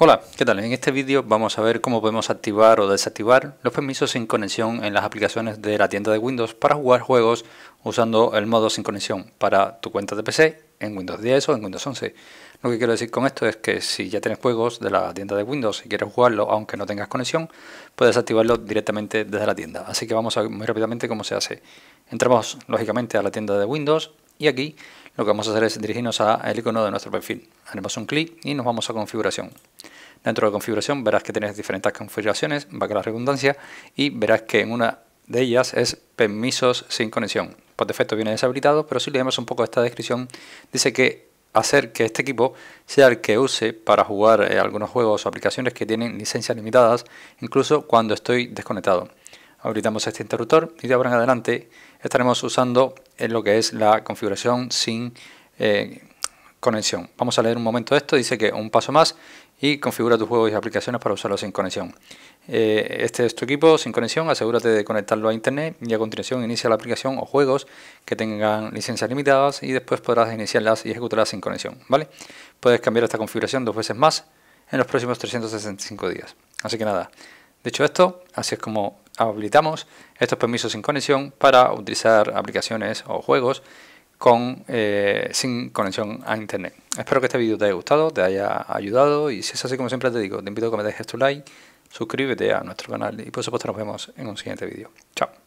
Hola, ¿qué tal? En este vídeo vamos a ver cómo podemos activar o desactivar los permisos sin conexión en las aplicaciones de la tienda de Windows para jugar juegos usando el modo sin conexión para tu cuenta de PC en Windows 10 o en Windows 11. Lo que quiero decir con esto es que si ya tienes juegos de la tienda de Windows y quieres jugarlo aunque no tengas conexión, puedes activarlo directamente desde la tienda. Así que vamos a ver muy rápidamente cómo se hace. Entramos lógicamente a la tienda de Windows y aquí lo que vamos a hacer es dirigirnos al icono de nuestro perfil. Haremos un clic y nos vamos a configuración. Dentro de configuración verás que tienes diferentes configuraciones, va a la redundancia, y verás que en una de ellas es permisos sin conexión. Por defecto viene deshabilitado, pero si leemos un poco esta descripción, dice que hacer que este equipo sea el que use para jugar eh, algunos juegos o aplicaciones que tienen licencias limitadas, incluso cuando estoy desconectado habilitamos este interruptor y de ahora en adelante estaremos usando en eh, lo que es la configuración sin eh, conexión. Vamos a leer un momento esto, dice que un paso más y configura tus juegos y aplicaciones para usarlos sin conexión. Eh, este es tu equipo sin conexión, asegúrate de conectarlo a internet y a continuación inicia la aplicación o juegos que tengan licencias limitadas y después podrás iniciarlas y ejecutarlas sin conexión. ¿vale? Puedes cambiar esta configuración dos veces más en los próximos 365 días. Así que nada, de hecho esto, así es como habilitamos estos permisos sin conexión para utilizar aplicaciones o juegos con, eh, sin conexión a internet. Espero que este vídeo te haya gustado, te haya ayudado y si es así como siempre te digo, te invito a que me dejes tu like, suscríbete a nuestro canal y por supuesto nos vemos en un siguiente vídeo. Chao.